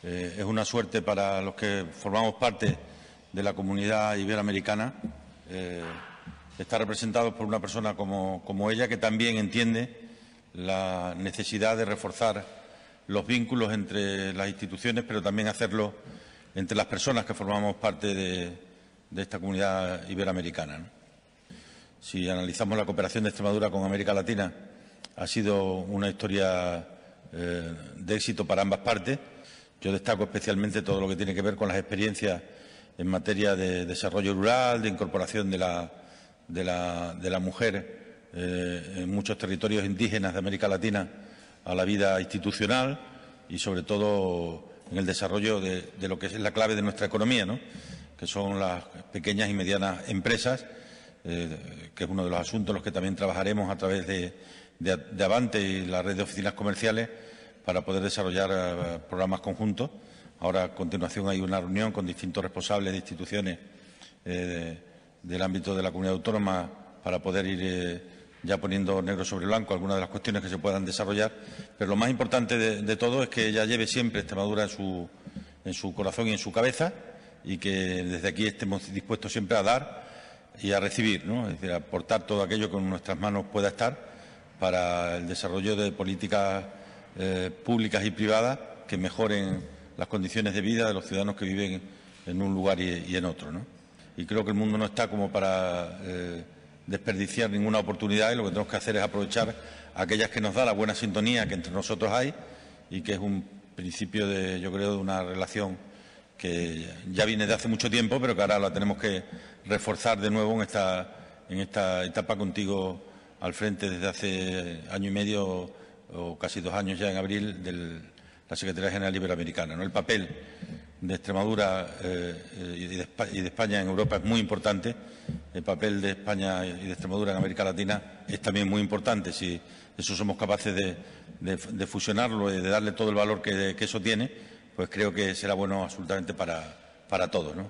Eh, es una suerte para los que formamos parte de la comunidad iberoamericana eh, estar representados por una persona como, ella, que también entiende la necesidad de reforzar los vínculos entre las instituciones, pero también hacerlo entre las personas que formamos parte de, esta comunidad iberoamericana. Si analizamos la cooperación de Extremadura con América Latina, ha sido una historia eh, de éxito para ambas partes yo destaco especialmente todo lo que tiene que ver con las experiencias en materia de desarrollo rural, de incorporación de la, mujer eh, en muchos territorios indígenas de América Latina a la vida institucional y sobre todo en el desarrollo de, lo que es la clave de nuestra economía, que son las pequeñas y medianas empresas, eh, que es uno de los asuntos en los que también trabajaremos a través de, de Avante y la red de oficinas comerciales para poder desarrollar eh, programas conjuntos. Ahora, a continuación, hay una reunión con distintos responsables de instituciones eh, del ámbito de la comunidad autónoma para poder ir eh, ya poniendo negro sobre blanco algunas de las cuestiones que se puedan desarrollar. Pero lo más importante de, todo es que ella lleve siempre Extremadura en su, en su corazón y en su cabeza y que desde aquí estemos dispuestos siempre a dar y a recibir, es decir, a aportar todo aquello que en nuestras manos pueda estar para el desarrollo de políticas eh, públicas y privadas que mejoren las condiciones de vida de los ciudadanos que viven en un lugar y, en otro. Y creo que el mundo no está como para eh, desperdiciar ninguna oportunidad y lo que tenemos que hacer es aprovechar aquellas que nos da la buena sintonía que entre nosotros hay y que es un principio de, yo creo, de una relación que ya viene de hace mucho tiempo, pero que ahora la tenemos que reforzar de nuevo en esta, en esta etapa contigo al frente desde hace año y medio o casi dos años ya en abril, de la Secretaría General Iberoamericana. ¿no? El papel de Extremadura eh, eh, y, de, España en Europa es muy importante. El papel de España y de Extremadura en América Latina es también muy importante. Si eso somos capaces de, fusionarlo y de darle todo el valor que, que, eso tiene, pues creo que será bueno absolutamente para, para todos. ¿no?